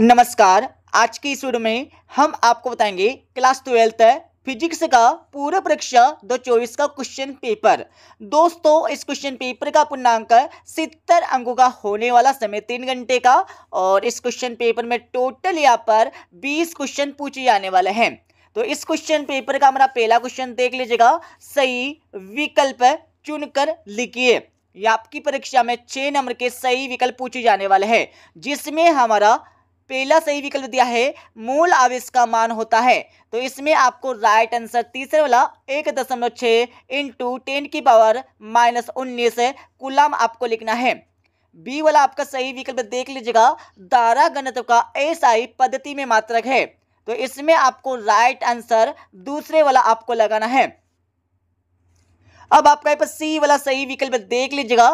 नमस्कार आज की इस वीडियो में हम आपको बताएंगे क्लास ट्वेल्थ फिजिक्स का पूर्व परीक्षा दो चौबीस का क्वेश्चन पेपर दोस्तों इस क्वेश्चन पेपर का पूर्णांक सितर अंकों का होने वाला समय तीन घंटे का और इस क्वेश्चन पेपर में टोटल यहाँ पर बीस क्वेश्चन पूछे जाने वाले हैं तो इस क्वेश्चन पेपर का हमारा पहला क्वेश्चन देख लीजिएगा सही विकल्प चुनकर लिखिए आपकी परीक्षा में छः नंबर के सही विकल्प पूछे जाने वाले हैं जिसमें हमारा पहला सही विकल्प दिया है मूल आवेश का मान होता है तो इसमें आपको राइट आंसर तीसरे वाला एक दशमलव छः इंटू टेन की पावर माइनस उन्नीस कुलाम आपको लिखना है बी वाला आपका सही विकल्प देख लीजिएगा दारा गणित का एसआई पद्धति में मात्रक है तो इसमें आपको राइट आंसर दूसरे वाला आपको लगाना है अब आपका सी वाला सही विकल्प देख लीजिएगा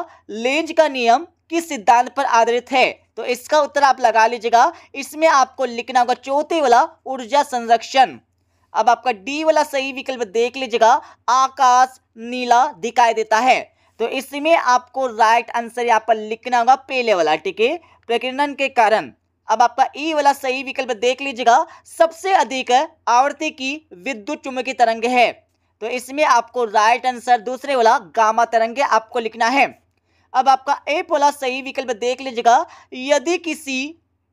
लेंज का नियम किस सिद्धांत पर आधारित है तो इसका उत्तर आप लगा लीजिएगा इसमें आपको लिखना होगा चौथे वाला ऊर्जा संरक्षण अब आपका डी वाला सही विकल्प देख लीजिएगा आकाश नीला दिखाई देता है तो इसमें आपको राइट आंसर यहाँ पर लिखना होगा पहले वाला ठीक है प्रकर्णन के कारण अब आपका ई e वाला सही विकल्प देख लीजिएगा सबसे अधिक आवृत्ति की विद्युत चुंबकीय तरंग है तो इसमें आपको राइट आंसर दूसरे वाला गामा तरंग आपको लिखना है अब आपका ए पोला सही विकल्प देख लीजिएगा यदि किसी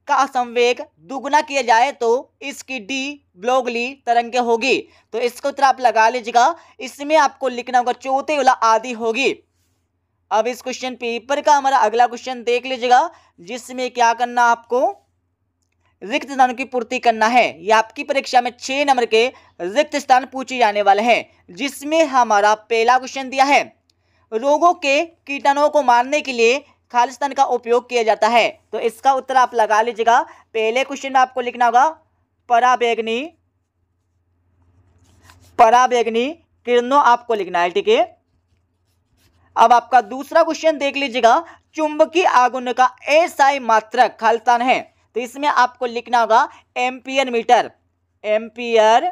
का संवेग दुगुना किया जाए तो इसकी डी ब्लोगली तरंगे होगी तो इसका उत्तर आप लगा लीजिएगा इसमें आपको लिखना होगा चौथे वाला आदि होगी अब इस क्वेश्चन पेपर का हमारा अगला क्वेश्चन देख लीजिएगा जिसमें क्या करना आपको रिक्त स्थानों की पूर्ति करना है ये आपकी परीक्षा में छह नंबर के रिक्त स्थान पूछे जाने वाले हैं जिसमें हमारा पहला क्वेश्चन दिया है रोगों के कीटाणुओं को मारने के लिए खालिस्तान का उपयोग किया जाता है तो इसका उत्तर आप लगा लीजिएगा पहले क्वेश्चन में आपको लिखना होगा पराबेगनी पराबेगनी किरणों आपको लिखना है ठीक है अब आपका दूसरा क्वेश्चन देख लीजिएगा चुंबकीय आगुन का एसआई मात्रक खालिस्तान है तो इसमें आपको लिखना होगा ampere meter ampere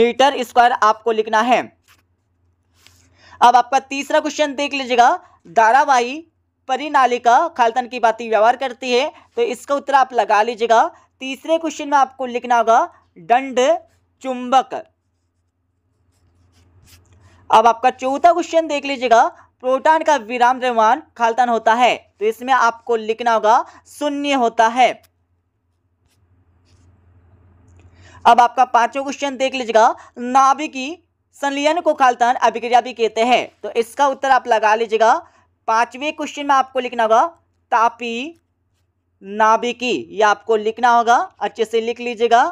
meter square आपको लिखना है अब आपका तीसरा क्वेश्चन देख लीजिएगा धारावाही परिनालिका खालतन की बातें व्यवहार करती है तो इसका उत्तर आप लगा लीजिएगा तीसरे क्वेश्चन में आपको लिखना होगा दंड चुंबक अब आपका चौथा क्वेश्चन देख लीजिएगा प्रोटॉन का विराम द्रव्यमान खालतन होता है तो इसमें आपको लिखना होगा शून्य होता है अब आपका पांचवा क्वेश्चन देख लीजिएगा नाभिकी संलियन को खालतन अभिक्रिया भी कहते हैं तो इसका उत्तर आप लगा लीजिएगा पांचवें क्वेश्चन में आपको लिखना होगा तापी नाभिकी ये आपको लिखना होगा अच्छे से लिख लीजिएगा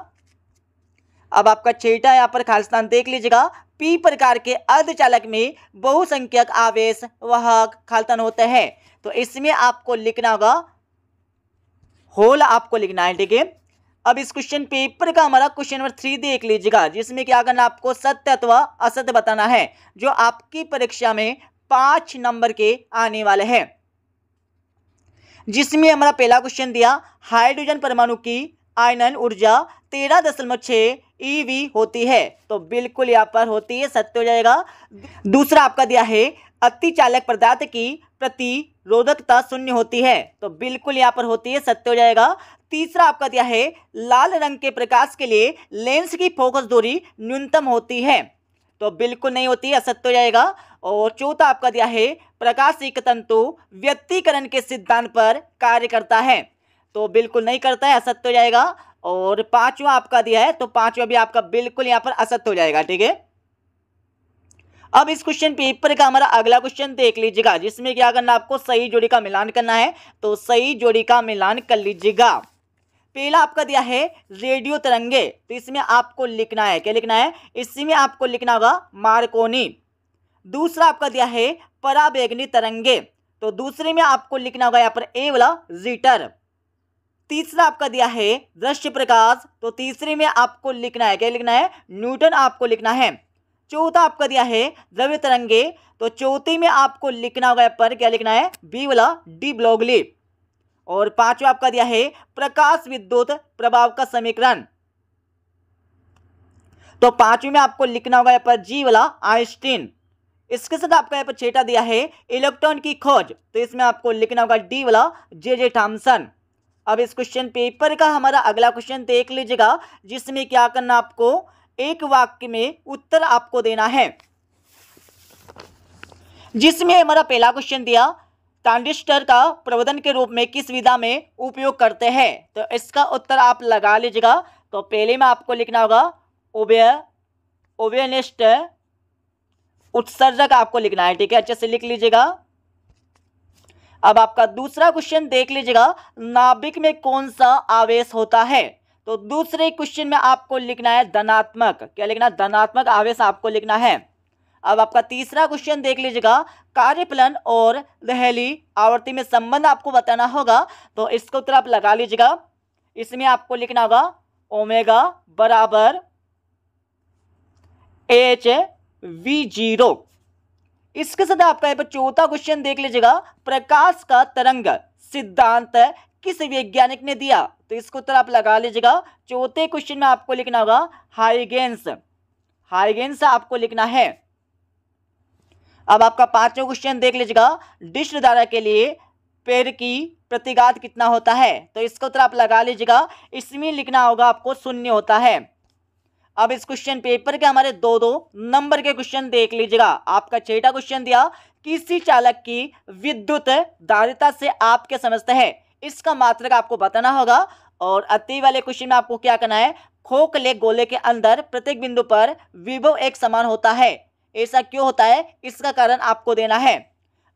अब आपका छेटा यहाँ पर खालिस्तान देख लीजिएगा पी प्रकार के अर्धचालक में बहुसंख्यक आवेश वाहक खालतन होते हैं तो इसमें आपको लिखना होगा होल आपको लिखना है ठीक है अब इस क्वेश्चन पेपर का हमारा क्वेश्चन नंबर थ्री देख लीजिएगा जिसमें क्या करना आपको सत्य अथवा असत्य बताना है जो आपकी परीक्षा में पांच नंबर के आने वाले हैं जिसमें हमारा पहला क्वेश्चन दिया हाइड्रोजन परमाणु की आयनन ऊर्जा तेरह दशमलव छः ईवी e होती है तो बिल्कुल यहाँ पर होती है सत्य हो जाएगा दूसरा आपका दिया है अति चालक पदार्थ की प्रतिरोधकता शून्य होती है तो बिल्कुल यहाँ पर होती है सत्य हो जाएगा तीसरा आपका दिया है लाल रंग के प्रकाश के लिए लेंस की फोकस दूरी न्यूनतम होती है तो बिल्कुल नहीं होती असत्य हो जाएगा और चौथा आपका दिया है प्रकाश एक तंतु व्यक्तिकरण के सिद्धांत पर कार्य करता है तो बिल्कुल नहीं करता है असत्य हो जाएगा और पांचवा आपका दिया है तो पांचवा भी आपका बिल्कुल यहाँ पर असत्य हो जाएगा ठीक है अब इस क्वेश्चन पेपर का हमारा अगला क्वेश्चन देख लीजिएगा जिसमें क्या करना आपको सही जोड़ी का मिलान करना है तो सही जोड़ी का मिलान कर लीजिएगा पहला आपका दिया है रेडियो तरंगे तो इसमें आपको लिखना है क्या लिखना है इसमें आपको लिखना होगा मार्कोनी दूसरा आपका दिया है पराबेगनी तरंगे तो दूसरे में आपको लिखना होगा यहाँ पर ए वाला जीटर तीसरा आपका दिया है दृश्य प्रकाश तो तीसरे में आपको लिखना है क्या लिखना है न्यूटन आपको लिखना है चौथा आपका दिया है द्रव्य तरंगे तो चौथे में आपको लिखना होगा पर क्या लिखना है बी वाला डी ब्लॉगली और पांचवा आपका दिया है प्रकाश विद्युत प्रभाव का समीकरण तो पांचवी में आपको लिखना होगा यहाँ पर जी वाला आइंस्टीन इसके साथ आपका यहाँ पर छेटा दिया है इलेक्ट्रॉन की खोज तो इसमें आपको लिखना होगा डी वाला जे जे थॉमसन अब इस क्वेश्चन पेपर का हमारा अगला क्वेश्चन देख लीजिएगा जिसमें क्या करना आपको एक वाक्य में उत्तर आपको देना है जिसमें हमारा पहला क्वेश्चन दिया ट्रांजिस्टर का प्रवर्धन के रूप में किस विधा में उपयोग करते हैं तो इसका उत्तर आप लगा लीजिएगा तो पहले में आपको लिखना होगा ओबे ओबेनिस्ट उत्सर्जक आपको लिखना है ठीक है अच्छे से लिख लीजिएगा अब आपका दूसरा क्वेश्चन देख लीजिएगा नाभिक में कौन सा आवेश होता है तो दूसरे क्वेश्चन में आपको लिखना है धनात्मक क्या लिखना धनात्मक आवेश आपको लिखना है अब आपका तीसरा क्वेश्चन देख लीजिएगा कार्यपलन और दहली आवर्ती में संबंध आपको बताना होगा तो इसको उत्तर आप लगा लीजिएगा इसमें आपको लिखना होगा ओमेगा बराबर एच वी जीरो इसके साथ आपका चौथा क्वेश्चन देख लीजिएगा प्रकाश का तरंग सिद्धांत किस वैज्ञानिक ने दिया तो इसको उत्तर तो आप लगा लीजिएगा चौथे क्वेश्चन में आपको लिखना होगा हाइगेंस हाइगेंस आपको लिखना है अब आपका पांचवा क्वेश्चन देख लीजिएगा डिश धारा के लिए पेड़ की प्रतिघात कितना होता है तो इसका उत्तर तो आप लगा लीजिएगा इसमें लिखना होगा आपको शून्य होता है अब इस क्वेश्चन पेपर के हमारे दो दो नंबर के क्वेश्चन देख लीजिएगा आपका छठा क्वेश्चन दिया किसी चालक की विद्युत धारिता से आप क्या समझते हैं इसका मात्रक मतलब आपको बताना होगा और अति वाले क्वेश्चन में आपको क्या करना है खोखले गोले के अंदर प्रत्येक बिंदु पर विभव एक समान होता है ऐसा क्यों होता है इसका कारण आपको देना है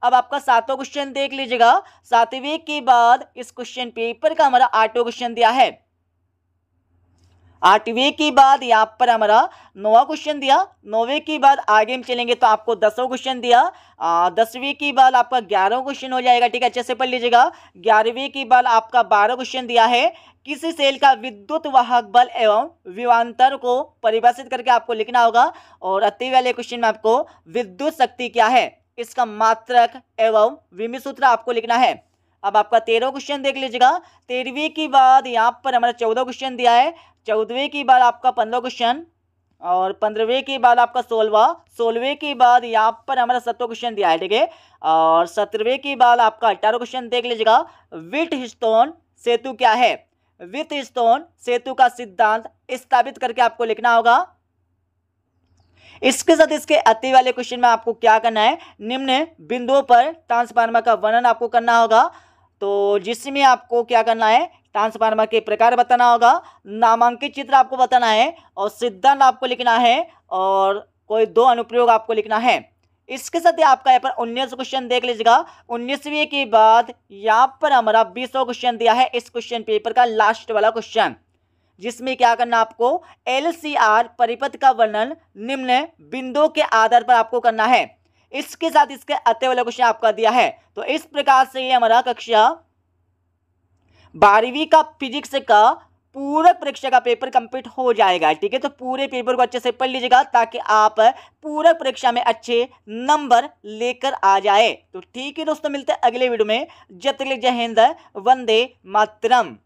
अब आपका सातवां क्वेश्चन देख लीजिएगा सातवें के बाद इस क्वेश्चन पेपर का हमारा आठवां क्वेश्चन दिया है आठवें के बाद यहाँ पर हमारा नौवा क्वेश्चन दिया नौवें के बाद आगे हम चलेंगे तो आपको दसवा क्वेश्चन दिया दसवीं के बाद आपका ग्यारहवा क्वेश्चन हो जाएगा ठीक है अच्छे से पढ़ लीजिएगा ग्यारहवीं के बाद आपका बारह क्वेश्चन दिया है किसी सेल का विद्युत वाहक बल एवं विवांतर को परिभाषित करके आपको लिखना होगा और अति वाले क्वेश्चन में आपको विद्युत शक्ति क्या है इसका मात्रक एवं विमि सूत्र आपको लिखना है अब आपका तेरह क्वेश्चन देख लीजिएगा तेरहवीं की बाद यहाँ पर हमारा चौदह क्वेश्चन दिया है चौदहवें की बाद आपका पंद्रह क्वेश्चन और पंद्रहवें के बाद आपका सोलवा सोलहवें के बाद यहाँ पर हमारा सत्रह क्वेश्चन दिया है ठीक है और सत्रहवें के बाद आपका अट्ठारह क्वेश्चन देख लीजिएगा विट हिस्टोन सेतु क्या है विथ स्टोन सेतु का सिद्धांत स्थापित करके आपको लिखना होगा इसके साथ इसके अति वाले क्वेश्चन में आपको क्या करना है निम्न बिंदुओं पर ट्रांसफार्मर का वर्णन आपको करना होगा तो जिसमें आपको क्या करना है ट्रांसफार्मर के प्रकार बताना होगा नामांकित चित्र आपको बताना है और सिद्धांत आपको लिखना है और कोई दो अनुप्रयोग आपको लिखना है इसके साथ ही आपका यहाँ पर उन्नीस क्वेश्चन देख लीजिएगा उन्नीसवीं के बाद यहाँ पर हमारा बीसवा क्वेश्चन दिया है इस क्वेश्चन पेपर का लास्ट वाला क्वेश्चन जिसमें क्या करना आपको आर परिपथ का वर्णन निम्न बिंदुओं के आधार पर आपको करना है इसके साथ इसके अत्य वाला क्वेश्चन आपका दिया है तो इस प्रकार से ये हमारा कक्षा बारहवीं का फिजिक्स का पूरा परीक्षा का पेपर कंप्लीट हो जाएगा ठीक है तो पूरे पेपर को अच्छे से पढ़ लीजिएगा ताकि आप पूरक परीक्षा में अच्छे नंबर लेकर आ जाए तो ठीक है दोस्तों मिलते हैं अगले वीडियो में जब जय हिंद वंदे मातरम